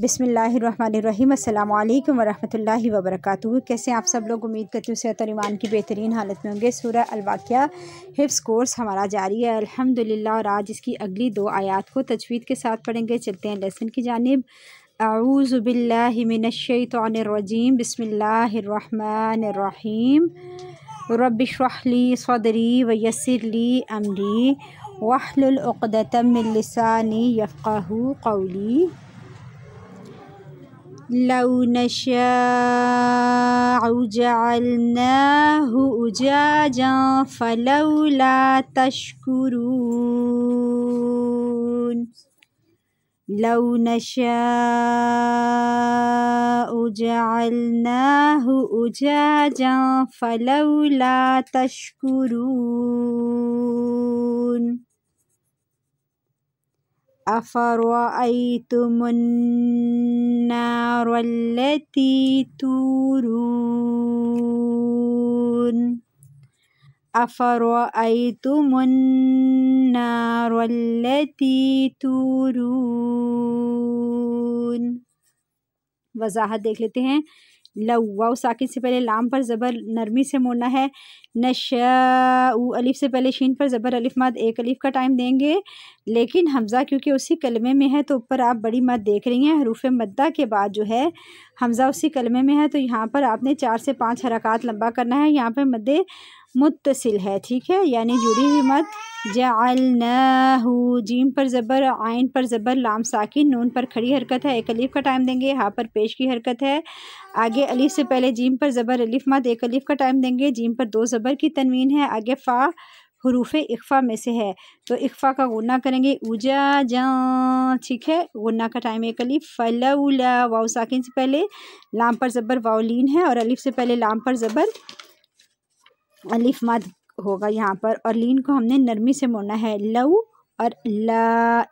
बसमिल वरहल work कैसे कैसे आप सब लोग उम्मीद करते हैं सेहत और ईमान की बेहतरीन हालत में होंगे सूरह अलवा हिफ्स कोर्स हमारा जारी है अल्हम्दुलिल्लाह और आज इसकी अगली दो आयत को तजवीद के साथ पढ़ेंगे चलते हैं लेसन की जानब आऊज़बिल्लिमिनशतरजीम बसमीम रबली सदरी यसरली अमरी वाहलतमिलसानी यफ़ाहू कौली لو نشاء جعلناه أجاجا فلولا تشكرون لو نشاء جعلناه أجاجا فلولا تشكرون أفرأيتم النار النار التي تورون أفرأيتم النار التي تورون वजाहत देख लेते हैं लव वाव साकिन से पहले लाम पर ज़बर नरमी से मोड़ना है नशा अलिफ से पहले शीन पर ज़बर अलिफ मद एक अलिफ का टाइम देंगे लेकिन हमज़ा क्योंकि उसी कलमे में है तो ऊपर आप बड़ी मद देख रही हैं हरूफ मद्दा के बाद जो है हमज़ा उसी कलमे में है तो यहाँ पर आपने चार से पाँच हरकत लंबा करना है यहाँ पर मद्दे मुतसिल है ठीक है यानी जुड़ी हुई मद जलनाहू जीम पर ज़बर आइन पर ज़बर लाम साकिन नून पर खड़ी हरकत है एक अलीफ का टाइम देंगे हाँ पर पेश की हरकत है आगे अलीफ से पहले जीम पर ज़बर अलीफ मत एक अलीफ का टाइम देंगे जीम पर दो ज़बर की तनवीन है आगे फ़ा हरूफ इकफ़ा में से है तो इकफ़ा का गुना करेंगे ऊजा जा ठीक है गुना का टाइम एक अलीफ फलाउला वाउ साकििन से पहले लाम पर ज़बर वाउलिन है और अलीफ से पहले लाम पर ज़बर अलीफ मद होगा यहाँ पर और लीन को हमने नरमी से मोड़ना है लऊ और ला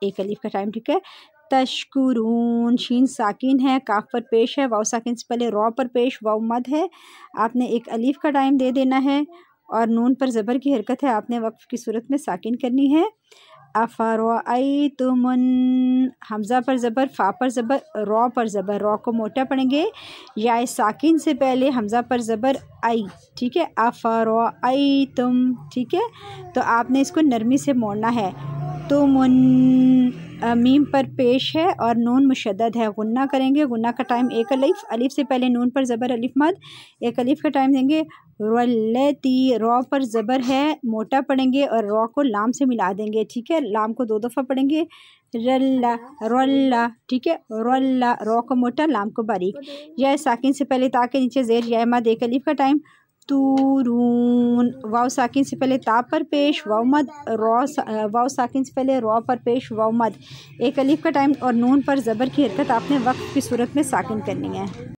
एक अलीफ का टाइम ठीक है तशकुरून शीन साकिन है काफ पर पेश है वाव साकिन से पहले रॉ पर पेश वाव मद है आपने एक अलीफ का टाइम दे देना है और नून पर ज़बर की हरकत है आपने वक्फ की सूरत में साकिन करनी है अफ़रतुमन हमज़ा पर ज़बर फ़ा पर ज़बर रॉ पर ज़बर रॉ को मोटा पढ़ेंगे या साकिन से पहले हमज़ा पर ज़बर आई ठीक है आई तुम ठीक है तो आपने इसको नरमी से मोड़ना है तुमन मीम पर पेश है और नून मुशद है गुन्ना करेंगे गुन्ना का टाइम एक अलिफ अलिफ से पहले नून पर ज़बर अलिफ मद एक अलिफ का टाइम देंगे रती रॉ पर ज़बर है मोटा पढ़ेंगे और रॉ को लाम से मिला देंगे ठीक है लाम को दो दफ़ा पढ़ेंगे रल्ला रल्ला ठीक है रल्ला रॉ को मोटा लाम को बारीक यह साकिन से पहले ताकि नीचे जेर यह मद एक अलिफ का टाइम तुरून वाव साकिन से पहले ता पर पेश वाव मद रॉ वाव साकिन से पहले रॉ पर पेश वाव मद एक अलीफ का टाइम और नून पर ज़बर की हरकत आपने वक्त की सूरत में साकिन करनी है